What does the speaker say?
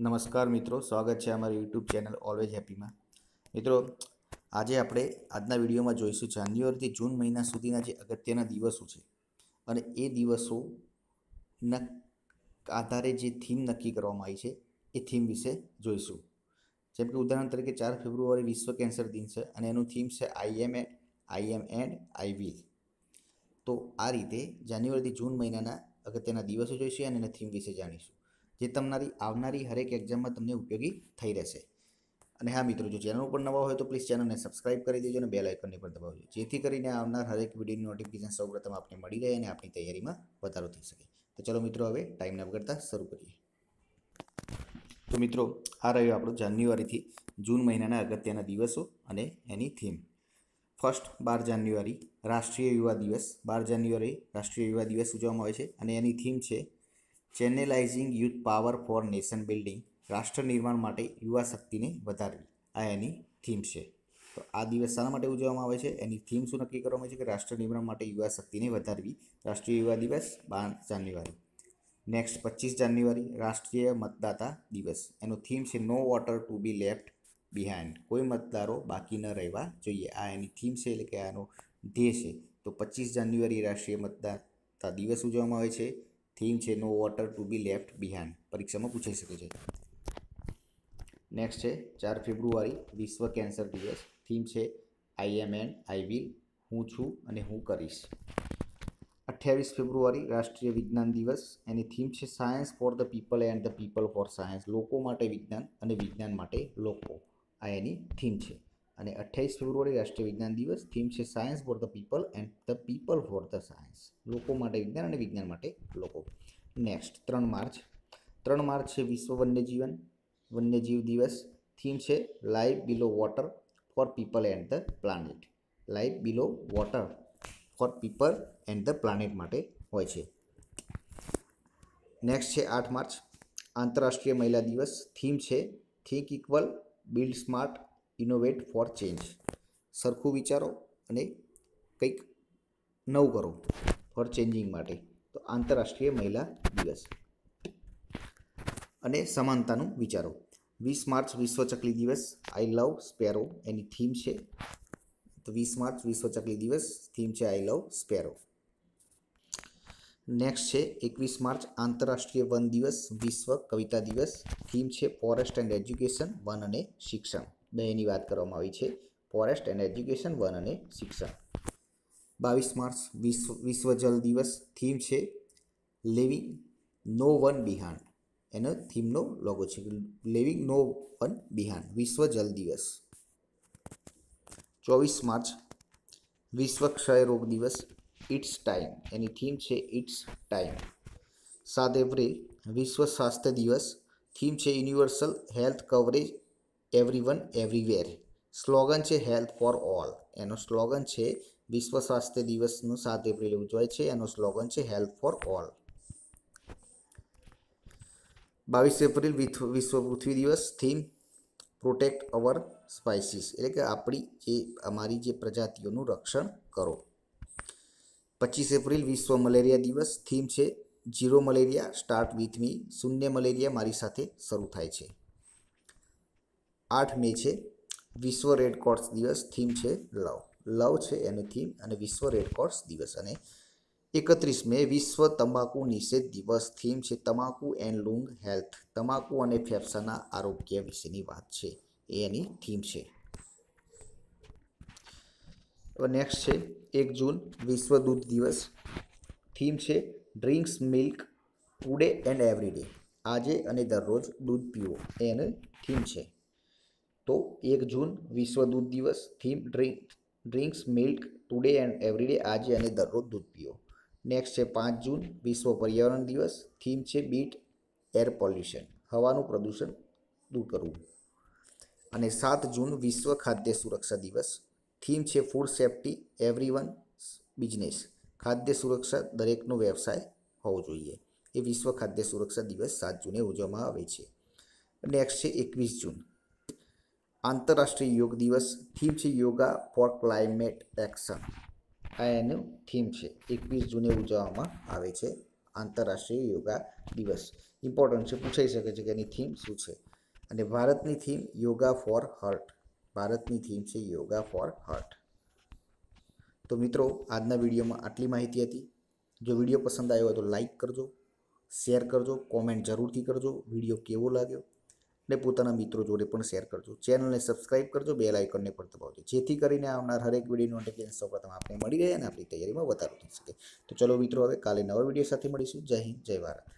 નમસ્કાર મિત્રો સ્વાગત છે અમારી યુટ્યુબ ચેનલ ઓલવેજ હેપીમાં મિત્રો આજે આપણે આજના વિડીયોમાં જોઈશું જાન્યુઆરીથી જૂન મહિના સુધીના જે અગત્યના દિવસો છે અને એ દિવસોના આધારે જે થીમ નક્કી કરવામાં આવી છે એ થીમ વિશે જોઈશું જેમ કે ઉદાહરણ તરીકે ચાર ફેબ્રુઆરી વિશ્વ કેન્સર દિન છે અને એનું થીમ છે આઈ એમ and I M and I વી તો આ રીતે જાન્યુઆરીથી જૂન મહિનાના અગત્યના દિવસો જોઈશું અને એના થીમ વિશે જાણીશું જે તમારી આવનારી હરેક એક્ઝામમાં તમને ઉપયોગી થઈ રહેશે અને હા મિત્રો જો ચેનલ ઉપર નવા હોય તો પ્લીઝ ચેનલને સબસ્ક્રાઇબ કરી દેજો અને બે આઇકનને પણ દબાવજો જેથી કરીને આવનાર હરેક વિડીયોની નોટિફિકેશન સૌપ્રથમ આપને મળી રહે અને આપની તૈયારીમાં વધારો થઈ શકે તો ચલો મિત્રો હવે ટાઈમને ન શરૂ કરીએ તો મિત્રો આ રહ્યો આપણો જાન્યુઆરીથી જૂન મહિનાના અગત્યના દિવસો અને એની થીમ ફર્સ્ટ બાર જાન્યુઆરી રાષ્ટ્રીય યુવા દિવસ બાર જાન્યુઆરી રાષ્ટ્રીય યુવા દિવસ ઉજવવામાં આવે છે અને એની થીમ છે channelizing youth power for nation building રાષ્ટ્ર નિર્માણ માટે યુવા શક્તિને વધારવી આ એની થીમ છે તો આ દિવસ શાના માટે ઉજવવામાં આવે છે એની થીમ શું નક્કી કરવામાં આવે છે કે રાષ્ટ્ર નિર્માણ માટે યુવા શક્તિને વધારવી રાષ્ટ્રીય યુવા દિવસ બાર જાન્યુઆરી નેક્સ્ટ પચીસ જાન્યુઆરી રાષ્ટ્રીય મતદાતા દિવસ એનો થીમ છે no voter to be left behind કોઈ મતદારો બાકી ન રહેવા જોઈએ આ એની થીમ છે એટલે કે આનો ધ્યેય છે તો પચીસ જાન્યુઆરી રાષ્ટ્રીય મતદાતા દિવસ ઉજવવામાં આવે છે થીમ છે no voter to be left behind પરીક્ષામાં પૂછાઈ શકે છે નેક્સ્ટ છે ચાર ફેબ્રુઆરી વિશ્વ કેન્સર દિવસ થીમ છે આઈ એમ એન્ડ આઈ વિલ હું છું અને હું કરીશ અઠ્યાવીસ ફેબ્રુઆરી રાષ્ટ્રીય વિજ્ઞાન દિવસ એની થીમ છે science for the people and the people for science લોકો માટે વિજ્ઞાન અને વિજ્ઞાન માટે લોકો આ એની થીમ છે અને અઠ્યાવીસ ફેબ્રુઆરી રાષ્ટ્રીય વિજ્ઞાન દિવસ થીમ છે science for the people and the people for the science લોકો માટે વિજ્ઞાન અને વિજ્ઞાન માટે લોકો નેક્સ્ટ ત્રણ માર્ચ ત્રણ માર્ચ છે વિશ્વ વન્યજીવન વન્યજીવ દિવસ થીમ છે life below water for people and the planet life below water for people and the planet માટે હોય છે નેક્સ્ટ છે આઠ માર્ચ આંતરરાષ્ટ્રીય મહિલા દિવસ થીમ છે think equal build smart innovate for change સરખું વિચારો અને કંઈક નવું કરો ફોર ચેન્જિંગ માટે તો આંતરરાષ્ટ્રીય મહિલા દિવસ અને સમાનતાનું વિચારો વીસ માર્ચ વિશ્વ ચકલી દિવસ આઈ લવ સ્પેરો એની થીમ છે તો વીસ માર્ચ વિશ્વ ચકલી દિવસ થીમ છે આઈ લવ સ્પેરો નેક્સ્ટ છે એકવીસ માર્ચ આંતરરાષ્ટ્રીય વન દિવસ વિશ્વ કવિતા દિવસ થીમ છે ફોરેસ્ટ એન્ડ એજ્યુકેશન વન અને શિક્ષણ બેની વાત કરવામાં આવી છે ફોરેસ્ટ એન્ડ એજ્યુકેશન વન અને શિક્ષણ બાવીસ માર્ચ વિશ્વ વિશ્વ જલ દિવસ થીમ છે લિવિંગ નો વન બિહાન્ડ એનો થીમનો લોગો છે લિવિંગ નો વન બિહાન્ડ વિશ્વ જલ દિવસ ચોવીસ માર્ચ વિશ્વ ક્ષય રોગ દિવસ ઇટ્સ ટાઈમ એની થીમ છે ઇટ્સ ટાઈમ સાત એપ્રિલ વિશ્વ સ્વાસ્થ્ય દિવસ થીમ છે universal health coverage everyone everywhere slogan છે હેલ્થ ફોર ઓલ એનો સ્લોગન છે વિશ્વ સ્વાસ્થ્ય દિવસનું સાત એપ્રિલે ઉજવાય છે એનો સ્લોગન છે હેલ્થ ફોર ઓલ બાવીસ એપ્રિલ વિશ્વ પૃથ્વી દિવસ થીમ પ્રોટેક્ટ અવર સ્પાઇસીસ એટલે કે આપણી જે અમારી જે પ્રજાતિઓનું રક્ષણ કરો પચીસ એપ્રિલ વિશ્વ મલેરિયા દિવસ થીમ છે zero malaria start with me શૂન્ય મલેરિયા મારી સાથે શરૂ થાય છે આઠ મે છે વિશ્વ રેડ કોર્સ દિવસ થીમ છે લવ લવ છે એનું થીમ અને વિશ્વ રેડ કોર્સ દિવસ અને એકત્રીસ મે વિશ્વ તમાકુ નિષેધ દિવસ થીમ છે તમાકુ એન્ડ લુંગ હેલ્થ તમાકુ અને ફેફસાના આરોગ્ય વિશેની વાત છે એ એની થીમ છે હવે નેક્સ્ટ છે એક જૂન વિશ્વ દૂધ દિવસ થીમ છે drinks milk today and every day આજે અને દરરોજ દૂધ પીવો એને થીમ છે તો એક જૂન વિશ્વ દૂધ દિવસ theme drink drinks milk today and everyday આજે અને દરરોજ દૂધ પીઓ નેક્સ્ટ છે પાંચ જૂન વિશ્વ પર્યાવરણ દિવસ થીમ છે બીટ એર પોલ્યુશન હવાનું પ્રદૂષણ દૂર કરવું અને સાત જૂન વિશ્વ ખાદ્ય સુરક્ષા દિવસ થીમ છે food safety everyone business ખાદ્ય સુરક્ષા દરેકનો વ્યવસાય હોવો જોઈએ એ વિશ્વ ખાદ્ય સુરક્ષા દિવસ સાત જૂને ઉજવવામાં આવે છે નેક્સ્ટ છે એકવીસ જૂન આંતરરાષ્ટ્રીય યોગ દિવસ થીમ છે યોગા ફોર ક્લાઇમેટ એક્શન આ એનું થીમ છે એકવીસ જૂને ઉજવવામાં આવે છે આંતરરાષ્ટ્રીય યોગા દિવસ ઇમ્પોર્ટન્ટ છે પૂછાઈ શકે છે કે એની થીમ શું છે અને ભારતની થીમ યોગા ફોર હર્ટ ભારતની થીમ છે યોગા ફોર હર્ટ તો મિત્રો આજના વિડીયોમાં આટલી માહિતી હતી જો વિડીયો પસંદ આવ્યો હોય તો લાઇક કરજો શેર કરજો કોમેન્ટ જરૂરથી કરજો વિડીયો કેવો લાગ્યો ને પોતાના મિત્રો જોડે પણ શેર કરજો ચેનલને સબસ્ક્રાઇબ કરજો બેલ આઇકનને પણ દબાવજો જેથી કરીને આવનાર હરેક વિડીયો નોટિફિકેશન પ્રથમ આપણે મળી રહે અને આપણી તૈયારીમાં વધારો થઈ શકે તો ચલો મિત્રો હવે કાલે નવા વિડીયો સાથે મળીશું જય હિન્દ જય ભારત